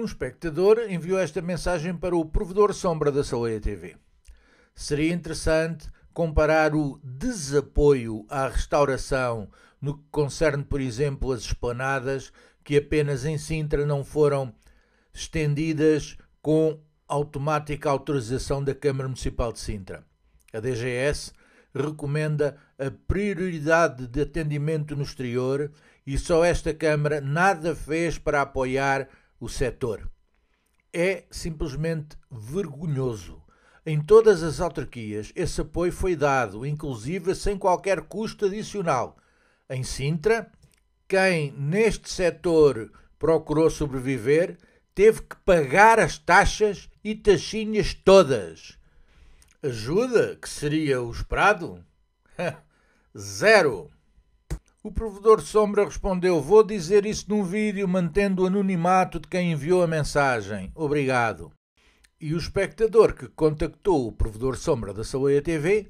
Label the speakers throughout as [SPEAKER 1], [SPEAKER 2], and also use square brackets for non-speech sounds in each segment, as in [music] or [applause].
[SPEAKER 1] Um espectador enviou esta mensagem para o provedor sombra da Saleia TV. Seria interessante comparar o desapoio à restauração no que concerne, por exemplo, as esplanadas, que apenas em Sintra não foram estendidas com automática autorização da Câmara Municipal de Sintra. A DGS recomenda a prioridade de atendimento no exterior e só esta Câmara nada fez para apoiar o setor. É simplesmente vergonhoso. Em todas as autarquias, esse apoio foi dado, inclusive sem qualquer custo adicional. Em Sintra, quem neste setor procurou sobreviver teve que pagar as taxas e taxinhas todas. Ajuda, que seria o esperado? [laughs] Zero. O provedor Sombra respondeu: Vou dizer isso num vídeo, mantendo o anonimato de quem enviou a mensagem. Obrigado. E o espectador que contactou o provedor Sombra da Saúde TV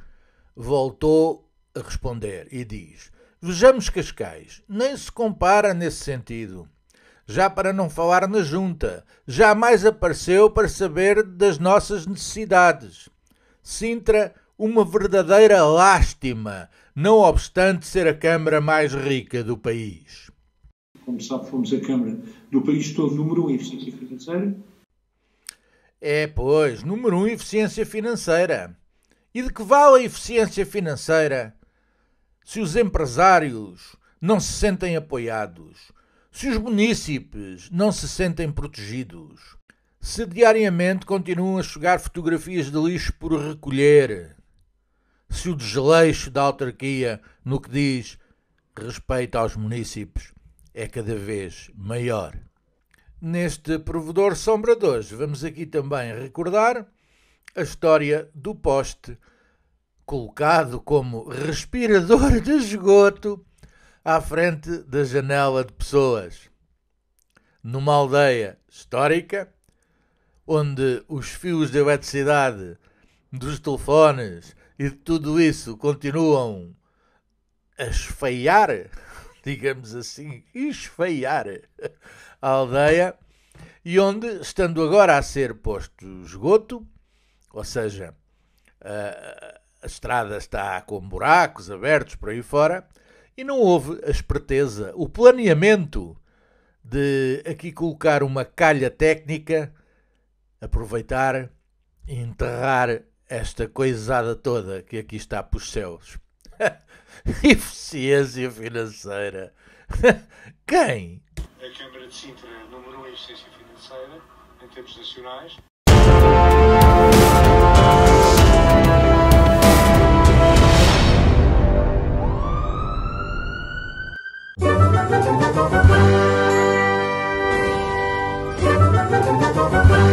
[SPEAKER 1] voltou a responder e diz: Vejamos Cascais, nem se compara nesse sentido. Já para não falar na junta, jamais apareceu para saber das nossas necessidades. Sintra uma verdadeira lástima, não obstante ser a Câmara mais rica do país. Como sabe, fomos a Câmara do país todo número 1 um em eficiência financeira. É, pois, número 1 um, eficiência financeira. E de que vale a eficiência financeira se os empresários não se sentem apoiados, se os munícipes não se sentem protegidos, se diariamente continuam a chegar fotografias de lixo por recolher, se o desleixo da autarquia no que diz respeito aos municípios é cada vez maior. Neste provedor sombra de hoje, vamos aqui também recordar a história do poste colocado como respirador de esgoto à frente da janela de pessoas. Numa aldeia histórica, onde os fios de eletricidade dos telefones e tudo isso continuam a esfeiar, [laughs] digamos assim, esfeiar a aldeia, e onde, estando agora a ser posto esgoto, ou seja, a, a estrada está com buracos abertos por aí fora, e não houve a esperteza, o planeamento de aqui colocar uma calha técnica, aproveitar e enterrar esta coisada toda que aqui está para os céus. [laughs] eficiência financeira. [laughs] Quem? A Câmara de Sintra número 1 em eficiência financeira, em termos nacionais. Thank